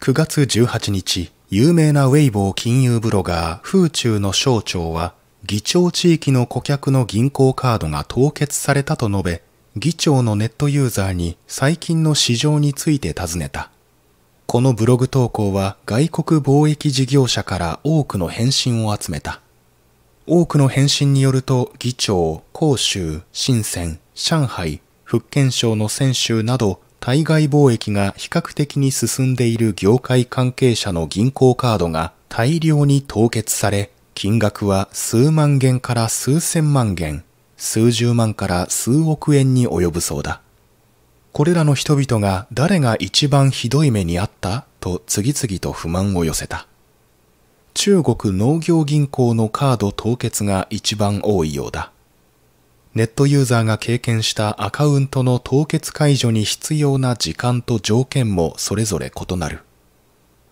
9月18日、有名なウェイボー金融ブロガー、風中の省庁は、議長地域の顧客の銀行カードが凍結されたと述べ、議長のネットユーザーに最近の市場について尋ねた。このブログ投稿は外国貿易事業者から多くの返信を集めた。多くの返信によると議長、広州、深セン、上海、福建省の泉州など対外貿易が比較的に進んでいる業界関係者の銀行カードが大量に凍結され、金額は数万元から数千万元、数十万から数億円に及ぶそうだ。これらの人々が誰が一番ひどい目にあったと次々と不満を寄せた。中国農業銀行のカード凍結が一番多いようだ。ネットユーザーが経験したアカウントの凍結解除に必要な時間と条件もそれぞれ異なる。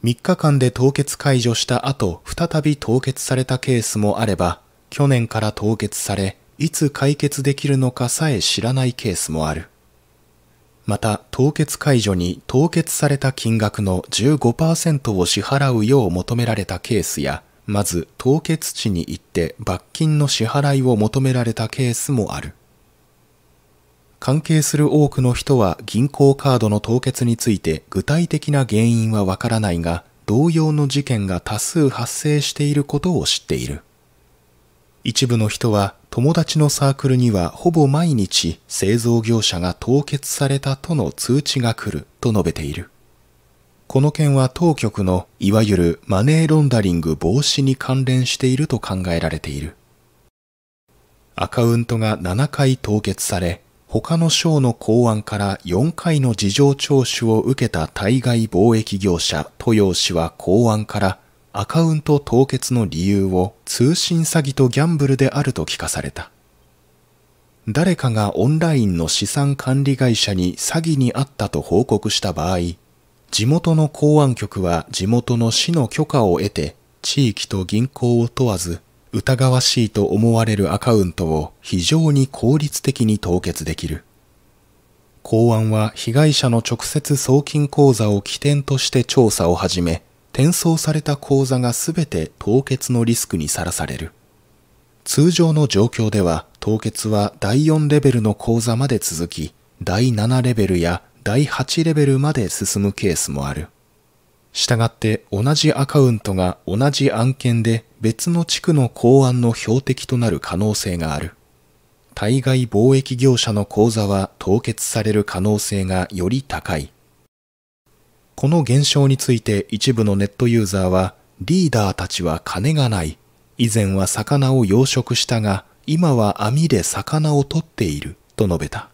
3日間で凍結解除した後、再び凍結されたケースもあれば、去年から凍結され、いつ解決できるのかさえ知らないケースもある。また、凍結解除に凍結された金額の15%を支払うよう求められたケースや、まず凍結地に行って罰金の支払いを求められたケースもある関係する多くの人は銀行カードの凍結について具体的な原因はわからないが同様の事件が多数発生していることを知っている一部の人は友達のサークルにはほぼ毎日製造業者が凍結されたとの通知が来ると述べているこの件は当局のいわゆるマネーロンダリング防止に関連していると考えられている。アカウントが7回凍結され、他の省の公安から4回の事情聴取を受けた対外貿易業者豊陽氏は公安からアカウント凍結の理由を通信詐欺とギャンブルであると聞かされた。誰かがオンラインの資産管理会社に詐欺にあったと報告した場合、地元の公安局は地元の市の許可を得て、地域と銀行を問わず、疑わしいと思われるアカウントを非常に効率的に凍結できる。公安は被害者の直接送金口座を起点として調査を始め、転送された口座が全て凍結のリスクにさらされる。通常の状況では凍結は第4レベルの口座まで続き、第7レベルや第8レベルまで進むケースもある。したがって同じアカウントが同じ案件で別の地区の公安の標的となる可能性がある。対外貿易業者の口座は凍結される可能性がより高い。この現象について一部のネットユーザーはリーダーたちは金がない。以前は魚を養殖したが今は網で魚を取っていると述べた。